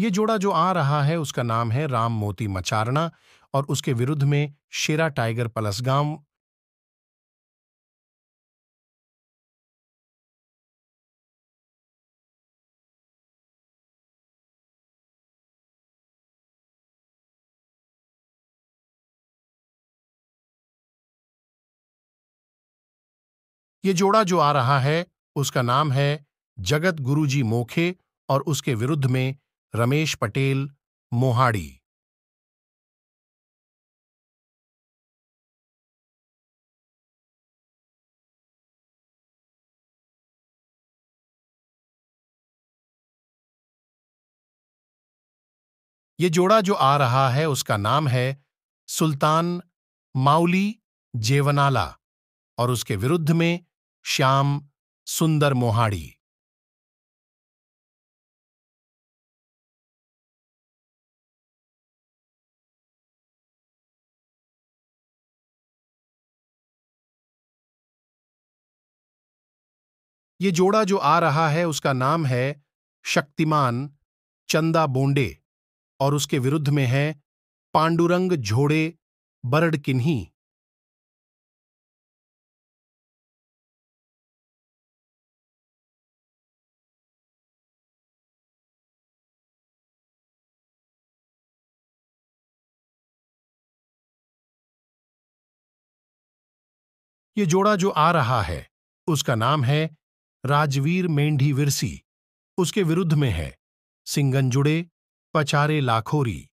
ये जोड़ा जो आ रहा है उसका नाम है राम मोती मचारणा और उसके विरुद्ध में शेरा टाइगर पलसगांव ये जोड़ा जो आ रहा है उसका नाम है जगत गुरुजी मोखे और उसके विरुद्ध में रमेश पटेल मोहाड़ी ये जोड़ा जो आ रहा है उसका नाम है सुल्तान माउली जेवनाला और उसके विरुद्ध में श्याम सुंदर मोहाड़ी ये जोड़ा जो आ रहा है उसका नाम है शक्तिमान चंदा बोंडे और उसके विरुद्ध में है पांडुरंग झोड़े बरड किन्ही ये जोड़ा जो आ रहा है उसका नाम है राजवीर मेंढी विरसी उसके विरुद्ध में है सिंगन जुड़े पचारे लाखोरी